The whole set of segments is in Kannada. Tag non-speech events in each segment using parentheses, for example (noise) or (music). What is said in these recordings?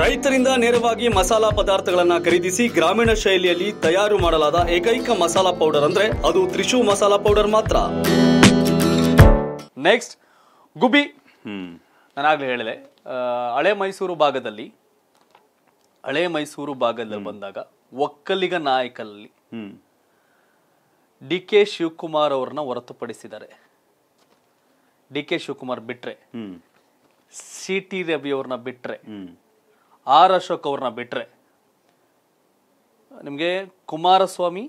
ರೈತರಿಂದ ನೇರವಾಗಿ ಮಸಾಲಾ ಪದಾರ್ಥಗಳನ್ನು ಖರೀದಿಸಿ ಗ್ರಾಮೀಣ ಶೈಲಿಯಲ್ಲಿ ತಯಾರು ಮಾಡಲಾದ ಏಕೈಕ ಮಸಾಲಾ ಪೌಡರ್ ಅಂದ್ರೆ ಅದು ತ್ರಿಶೂ ಮಸಾಲಾ ಪೌಡರ್ ಮಾತ್ರ ನೆಕ್ಸ್ಟ್ ಗುಬಿ ನಾನು ನಾನಾಗಲೇ ಹೇಳಿದೆ ಹಳೆ ಮೈಸೂರು ಭಾಗದಲ್ಲಿ ಹಳೆ ಮೈಸೂರು ಭಾಗದಲ್ಲಿ ಬಂದಾಗ ಒಕ್ಕಲಿಗ ನಾಯಕಲ್ಲಿ ಡಿ ಕೆ ಶಿವಕುಮಾರ್ ಅವ್ರನ್ನ ಹೊರತುಪಡಿಸಿದ್ದಾರೆ ಡಿ ಕೆ ಶಿವಕುಮಾರ್ ಬಿಟ್ರೆ ಸಿ ಟಿ ರವಿ ಅವ್ರನ್ನ ಬಿಟ್ರೆ ಆರ್ ಅಶೋಕ್ ಅವ್ರನ್ನ ಬಿಟ್ಟರೆ ನಿಮಗೆ Kumaraswamy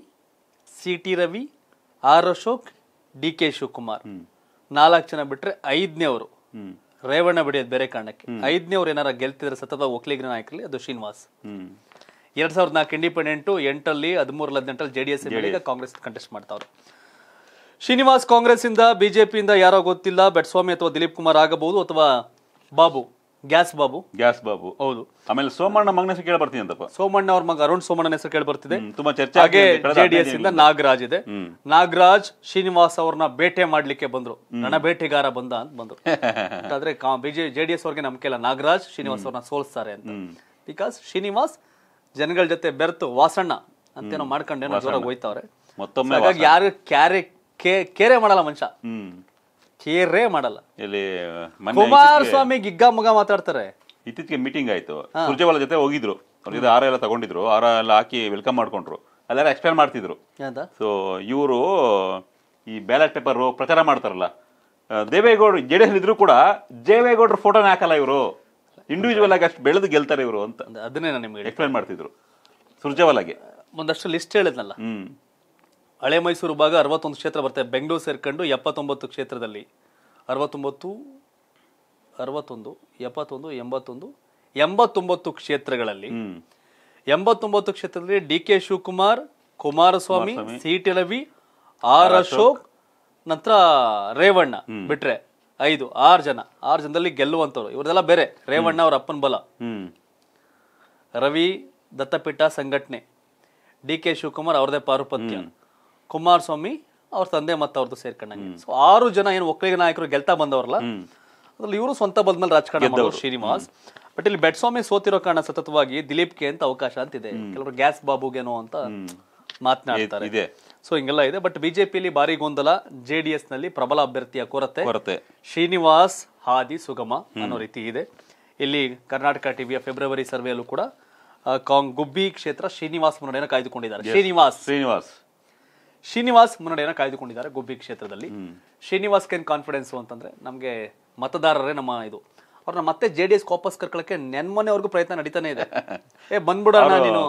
C T Ravi R Ashok D K Shivakumar ನಾಲ್ಕು ಜನ ಬಿಟ್ಟರೆ ಐದನೇ ಅವರು ರೇವಣ್ಣ ಬಿಡಿಯೋದು ಬೇರೆ ಕಾರಣಕ್ಕೆ ಐದನೇ ಅವ್ರು ಏನಾರ ಗೆಲ್ತಿದ್ರೆ ಸತತ ಒಕ್ಲಿಗ್ರ ನಾಯಕರಲ್ಲಿ ಅದು ಶ್ರೀನಿವಾಸ್ ಎರಡ್ ಸಾವಿರದ ನಾಲ್ಕು ಇಂಡಿಪೆಂಡೆಂಟು ಎಂಟಲ್ಲಿ ಹದಿಮೂರಲ್ಲಿ ಹದಿನೆಂಟಲ್ಲಿ J D S Congress contest ಮಾಡ್ತಾವ್ರು ಶ್ರೀನಿವಾಸ್ ಕಾಂಗ್ರೆಸ್ ಇಂದ ಬಿಜೆಪಿಯಿಂದ ಯಾರೋ ಗೊತ್ತಿಲ್ಲ ಬೆಟ್ಸ್ವಾಮಿ ಅಥವಾ ದಿಲೀಪ್ ಕುಮಾರ್ ಆಗಬಹುದು ಅಥವಾ ಬಾಬು ಗ್ಯಾಸ್ ಬಾಬು ಗ್ಯಾಸ್ ಬಾಬು ಹೌದು ಆಮೇಲೆ ಸೋಮಣ್ಣ ಮಗನ ಹೆಸರು ಕೇಳಿ ಬರ್ತೀನಿ ಅಂತಪ್ಪ ಸೋಮಣ್ಣ ಅವ್ರ ಮಗ ಅರುಣ್ ಸೋಮಣ್ಣನ ಹೆಸರು ಕೇಳಿ ಬರ್ತಿದೆ ತುಂಬಾ ಚರ್ಚೆ ಹಾಗೆ ಜೆಡಿಎಸ್ ಇಂದ ನಾಗರಾಜ್ ಇದೆ ನಾಗರಾಜ್ ಶ್ರೀನಿವಾಸ್ ಅವ್ರನ್ನ ಬೇಟೆ ಮಾಡ್ಲಿಕ್ಕೆ ಬಂದ್ರು ನನ್ನ ಬೇಟೆಗಾರ ಬಂದ ಅಂತ ಬಂದ್ರು ಆದ್ರೆ ಬಿಜೆಪಿ ಜೆಡಿಎಸ್ ಅವ್ರಿಗೆ ನಂಬಿಕೆ ಇಲ್ಲ ನಾಗರಾಜ್ ಶ್ರೀನಿವಾಸ್ ಅವ್ರನ್ನ ಸೋಲ್ಸ್ತಾರೆ ಅಂತ ಬಿಕಾಸ್ ಶ್ರೀನಿವಾಸ್ ಜನಗಳ ಜೊತೆ ಬೆರ್ತು ವಾಸಣ್ಣ ಅಂತೇನೋ ಮಾಡ್ಕೊಂಡೇನೋ ಜೋರಾಗಿ ಹೋಯ್ತವ್ರೆ ಮತ್ತೊಮ್ಮೆ ಯಾರು ಕ್ಯಾರೆ ಕೇರೆ ಮಾಡಲ್ಲ ಮನುಷ್ಯ ಕೇರೇ ಮಾಡಲ್ಲ ಇಲ್ಲಿ ಸ್ವಾಮಿ ಕುಮಾರಸ್ವಾಮಿ ಮುಗಾ ಮಾತಾಡ್ತಾರೆ ಇತ್ತೀಚೆಗೆ ಮೀಟಿಂಗ್ ಆಯ್ತು ಸುರ್ಜೇವಾಲ ಜೊತೆ ಹೋಗಿದ್ರು ಅವ್ರ ಆರ ಎಲ್ಲ ತಗೊಂಡಿದ್ರು ಆರ ಎಲ್ಲ ಹಾಕಿ ವೆಲ್ಕಮ್ ಮಾಡ್ಕೊಂಡ್ರು ಅಲ್ಲೆಲ್ಲ ಎಕ್ಸ್ಪ್ಲೇನ್ ಮಾಡ್ತಿದ್ರು ಸೊ ಇವರು ಈ ಬ್ಯಾಲೆಟ್ ಪೇಪರ್ ಪ್ರಚಾರ ಮಾಡ್ತಾರಲ್ಲ ದೇವೇಗೌಡರು ಜೆಡಿಎಸ್ ಇದ್ರು ಕೂಡ ದೇವೇಗೌಡ್ರ ಫೋಟೋ ಹಾಕಲ್ಲ ಇವರು ಇಂಡಿವಿಜುವಲ್ ಆಗಿ ಅಷ್ಟು ಬೆಳೆದು ಗೆಲ್ತಾರೆ ಇವರು ಅಂತ ಅದನ್ನೇ ನಾನು ನಿಮಗೆ ಎಕ್ಸ್ಪ್ಲೇನ್ ಮಾಡ್ತಿದ್ರು ಸುರ್ಜೇವಾಲಾಗೆ ಒಂದಷ್ಟು ಲಿಸ್ಟ್ ಹೇಳಿದ್ನಲ್ಲ ಹಳೆ ಮೈಸೂರು ಭಾಗ ಅರವತ್ತೊಂದು ಕ್ಷೇತ್ರ ಬರುತ್ತೆ ಬೆಂಗಳೂರು ಸೇರ್ಕೊಂಡು ಎಪ್ಪತ್ತೊಂಬತ್ತು ಕ್ಷೇತ್ರದಲ್ಲಿ ಅರವತ್ತೊಂಬತ್ತು ಅರವತ್ತೊಂದು ಎಪ್ಪತ್ತೊಂದು ಎಂಬತ್ತೊಂದು ಎಂಬತ್ತೊಂಬತ್ತು ಕ್ಷೇತ್ರಗಳಲ್ಲಿ ಎಂಬತ್ತೊಂಬತ್ತು ಕ್ಷೇತ್ರದಲ್ಲಿ D K Shivakumar Kumaraswamy C T Ravi R Ashok ನಂತರ ರೇವಣ್ಣ ಬಿಟ್ರೆ ಐದು ಆರು ಜನ ಆರು ಜನದಲ್ಲಿ ಗೆಲ್ಲುವಂತವ್ರು ಇವ್ರದೆಲ್ಲ ಬೇರೆ ರೇವಣ್ಣ ಅವರ ಅಪ್ಪನ ಬಲ ರವಿ ದತ್ತಪೀಠ ಸಂಘಟನೆ ಡಿ ಕೆ ಶಿವಕುಮಾರ್ ಅವ್ರದೇ ಪಾರುಪತ್ಯ ಕುಮಾರಸ್ವಾಮಿ ಅವ್ರ ತಂದೆ ಮತ್ತು ಅವ್ರದ್ದು ಸೇರ್ಕೊಂಡಂಗೆ ಸೊ ಆರು ಜನ ಏನು ಒಕ್ಕಲಿಗ ನಾಯಕರು ಗೆಲ್ತಾ ಬಂದವರಲ್ಲ ಅದ್ರಲ್ಲಿ ಇವರು ಸ್ವಂತ ಮೇಲೆ ರಾಜಕಾರಣ ಶ್ರೀನಿವಾಸ್ ಬಟ್ ಇಲ್ಲಿ ಸ್ವಾಮಿ ಸೋತಿರೋ ಕಾರಣ ಸತತವಾಗಿ ಕೆ ಅಂತ ಅವಕಾಶ ಇದೆ ಕೆಲವರು ಗ್ಯಾಸ್ ಬಾಬುಗೇನೋ ಅಂತ ಮಾತನಾಡ್ತಾರೆ ಸೊ ಹಿಂಗೆಲ್ಲ ಇದೆ ಬಟ್ ಬಿಜೆಪಿಲಿ ಭಾರಿ ಗೊಂದಲ ಜೆ ಡಿ ಎಸ್ ನಲ್ಲಿ ಪ್ರಬಲ ಅಭ್ಯರ್ಥಿಯ ಕೊರತೆ ಶ್ರೀನಿವಾಸ್ ಹಾದಿ ಸುಗಮ ಅನ್ನೋ ರೀತಿ ಇದೆ ಇಲ್ಲಿ ಕರ್ನಾಟಕ ಟಿವಿಯ ಫೆಬ್ರವರಿ ಸರ್ವೆಯಲ್ಲೂ ಕೂಡ ಕಾಂಗ್ ಗುಬ್ಬಿ ಕ್ಷೇತ್ರ ಶ್ರೀನಿವಾಸ್ ಮುನ್ನಡೆಯನ್ನು ಕಾಯ್ದುಕೊಂಡಿದ್ದಾರೆ ಶ್ರೀನಿವಾಸ್ ಶ್ರೀನಿವಾಸ್ ಶ್ರೀನಿವಾಸ್ ಮುನ್ನಡೆಯನ್ನು ಕಾಯ್ದುಕೊಂಡಿದ್ದಾರೆ ಗುಬ್ಬಿ ಕ್ಷೇತ್ರದಲ್ಲಿ ಶ್ರೀನಿವಾಸ್ ಏನ್ ಕಾನ್ಫಿಡೆನ್ಸ್ ಅಂತಂದ್ರೆ ನಮಗೆ ಮತದಾರರೇ ನಮ್ಮ ಇದು ಅವ್ರನ್ನ ಮತ್ತೆ ಜೆ ಡಿ ಎಸ್ ವಾಪಸ್ ಕರ್ಕೊಳ್ಳಕ್ಕೆ ನೆನ್ಮನೆವರೆಗೂ ಪ್ರಯತ್ನ ನಡೀತಾನೆ ಇದೆ (laughs) ಏ ಬಂದ್ಬಿಡೋಣ ನೀನು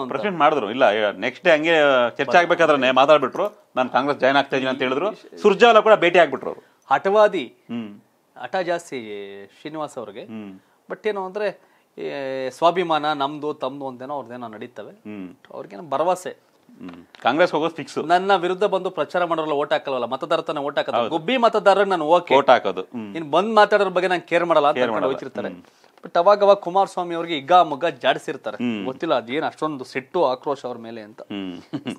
ಮಾಡಿದ್ರು ಇಲ್ಲ ನೆಕ್ಸ್ಟ್ ಡೇ ಹಂಗೆ ಚರ್ಚೆ ಆಗ್ಬೇಕಾದ್ರೆ ಮಾತಾಡ್ಬಿಟ್ರು ನಾನು ಕಾಂಗ್ರೆಸ್ ಜಾಯ್ನ್ ಆಗ್ತಾ ಇದೀನಿ ಅಂತ ಹೇಳಿದ್ರು ಸುರ್ಜಾಲ ಕೂಡ ಭೇಟಿ ಆಗ್ಬಿಟ್ರು ಅವರು ಹಠವಾದಿ ಹಠ ಜಾಸ್ತಿ ಶ್ರೀನಿವಾಸ್ ಅವ್ರಿಗೆ ಬಟ್ ಏನು ಅಂದ್ರೆ ಸ್ವಾಭಿಮಾನ ನಮ್ದು ತಮ್ದು ಅಂತೇನೋ ಅವ್ರದ್ದೇನೋ ನಡೀತವೆ ಅವ್ರಿಗೇನೋ ಭರವಸೆ ಕಾಂಗ್ರೆಸ್ ಹೋಗೋದು ಫಿಕ್ಸ್ ನನ್ನ ವಿರುದ್ಧ ಬಂದು ಪ್ರಚಾರ ಮಾಡೋಲ್ಲ ಓಟ್ ಹಾಕಲ್ವಲ್ಲ ಮತದಾರ ತನ್ನ ಓಟ್ ಹಾಕೋದು ಗುಬ್ಬಿ ಮತದಾರ ನಾನು ಓಕೆ ಓಟ್ ಹಾಕೋದು ಇನ್ ಬಂದ್ ಮಾತಾಡೋದ್ರ ಬಗ್ಗೆ ನಾನು ಕೇರ್ ಮಾಡಲ್ಲ ಅಂತ ಹೋಗ್ತಿರ್ತಾರೆ ಬಟ್ ಅವಾಗ ಅವಾಗ ಕುಮಾರಸ್ವಾಮಿ ಅವ್ರಿಗೆ ಈಗ ಮುಗ್ಗ ಜಾಡಿಸಿರ್ತಾರೆ ಗೊತ್ತಿಲ್ಲ ಅದೇನು ಅಷ್ಟೊಂದು ಸಿಟ್ಟು ಆಕ್ರೋಶ ಅವ್ರ ಮೇಲೆ ಅಂತ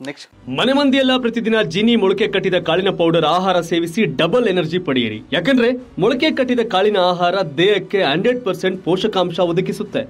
ನೆಕ್ಸ್ಟ್ (laughs) ಮನೆ ಮಂದಿಯೆಲ್ಲ ಪ್ರತಿದಿನ ಜಿನಿ ಮೊಳಕೆ ಕಟ್ಟಿದ ಕಾಳಿನ ಪೌಡರ್ ಆಹಾರ ಸೇವಿಸಿ ಡಬಲ್ ಎನರ್ಜಿ ಪಡೆಯಿರಿ ಯಾಕಂದ್ರೆ ಮೊಳಕೆ ಕಟ್ಟಿದ ಕಾಳಿನ ಆಹಾರ ದೇಹಕ್ಕೆ ಹಂಡ್ರೆಡ್ ಪರ್ಸೆಂಟ್ ಪೋಷಕಾಂಶ ಒದಗಿಸುತ್ತೆ